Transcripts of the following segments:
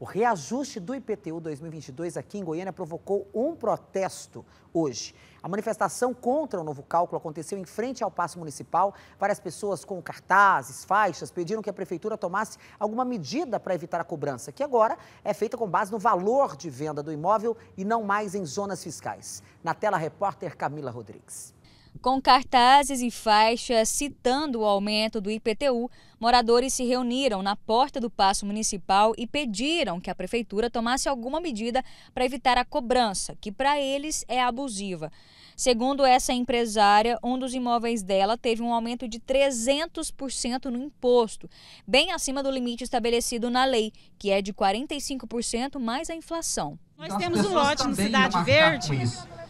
O reajuste do IPTU 2022 aqui em Goiânia provocou um protesto hoje. A manifestação contra o novo cálculo aconteceu em frente ao Paço Municipal. Várias pessoas com cartazes, faixas, pediram que a Prefeitura tomasse alguma medida para evitar a cobrança, que agora é feita com base no valor de venda do imóvel e não mais em zonas fiscais. Na tela, repórter Camila Rodrigues. Com cartazes e faixas citando o aumento do IPTU, moradores se reuniram na porta do Paço Municipal e pediram que a prefeitura tomasse alguma medida para evitar a cobrança, que para eles é abusiva. Segundo essa empresária, um dos imóveis dela teve um aumento de 300% no imposto, bem acima do limite estabelecido na lei, que é de 45% mais a inflação. Nós temos um lote no Cidade Verde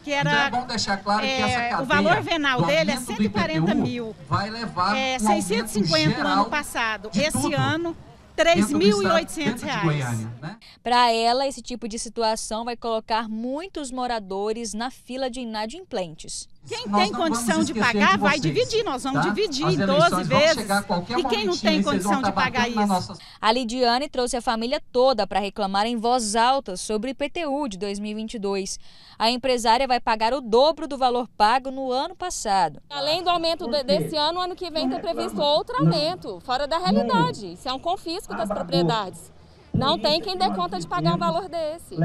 que era então é bom deixar claro é, que essa é, cadeia, o valor venal dele é 140 IPTU, mil, vai levar é, 650 no ano passado passado, esse tudo. ano, R$ 3.800. Para ela, esse tipo de situação vai colocar muitos moradores na fila de inadimplentes. Quem nós tem condição de pagar de vocês, vai dividir, nós vamos tá? dividir em 12 vezes. E quem não tem condição de pagar isso? Nossa... A Lidiane trouxe a família toda para reclamar em voz alta sobre o IPTU de 2022. A empresária vai pagar o dobro do valor pago no ano passado. Além do aumento desse ano, ano que vem tem é previsto outro aumento, fora da realidade. Isso é um confisco ah, das propriedades. Não tem quem dê conta de pagar um valor desse.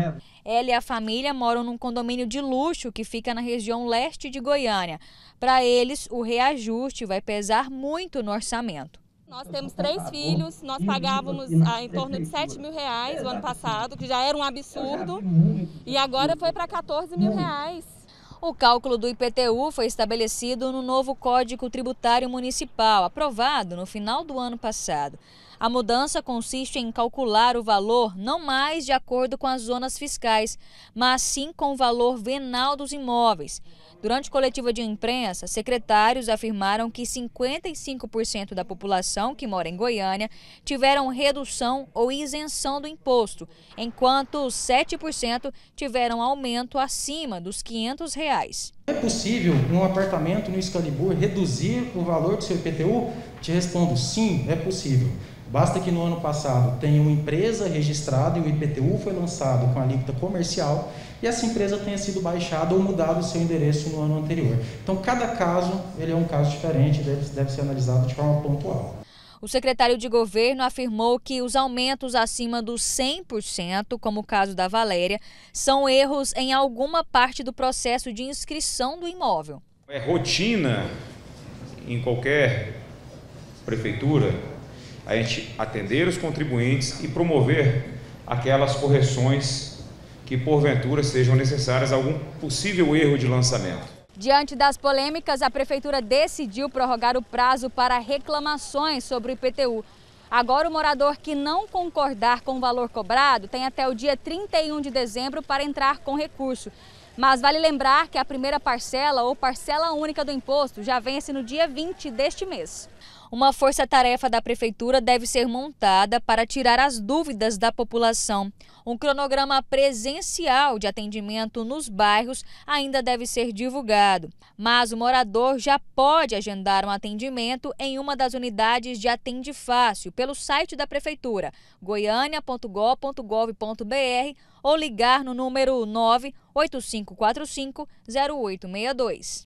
Ela e a família moram num condomínio de luxo que fica na região leste de Goiânia. Para eles, o reajuste vai pesar muito no orçamento. Nós temos três filhos, nós pagávamos ah, em torno de 7 mil reais o ano passado, que já era um absurdo, e agora foi para 14 mil reais. O cálculo do IPTU foi estabelecido no novo Código Tributário Municipal, aprovado no final do ano passado. A mudança consiste em calcular o valor não mais de acordo com as zonas fiscais, mas sim com o valor venal dos imóveis. Durante coletiva de imprensa, secretários afirmaram que 55% da população que mora em Goiânia tiveram redução ou isenção do imposto, enquanto 7% tiveram aumento acima dos R$ 500. Reais. É possível, num apartamento no Escalibur reduzir o valor do seu IPTU? Te respondo, sim, é possível. Basta que no ano passado tenha uma empresa registrada e o IPTU foi lançado com a alíquota comercial e essa empresa tenha sido baixada ou mudado o seu endereço no ano anterior. Então, cada caso ele é um caso diferente, deve, deve ser analisado de forma pontual. O secretário de governo afirmou que os aumentos acima dos 100%, como o caso da Valéria, são erros em alguma parte do processo de inscrição do imóvel. É rotina em qualquer prefeitura a gente atender os contribuintes e promover aquelas correções que porventura sejam necessárias a algum possível erro de lançamento. Diante das polêmicas, a prefeitura decidiu prorrogar o prazo para reclamações sobre o IPTU. Agora, o morador que não concordar com o valor cobrado tem até o dia 31 de dezembro para entrar com recurso. Mas vale lembrar que a primeira parcela ou parcela única do imposto já vence no dia 20 deste mês uma força-tarefa da Prefeitura deve ser montada para tirar as dúvidas da população. Um cronograma presencial de atendimento nos bairros ainda deve ser divulgado, mas o morador já pode agendar um atendimento em uma das unidades de Atende Fácil pelo site da Prefeitura, goiania.gov.gov.br ou ligar no número 98545 0862.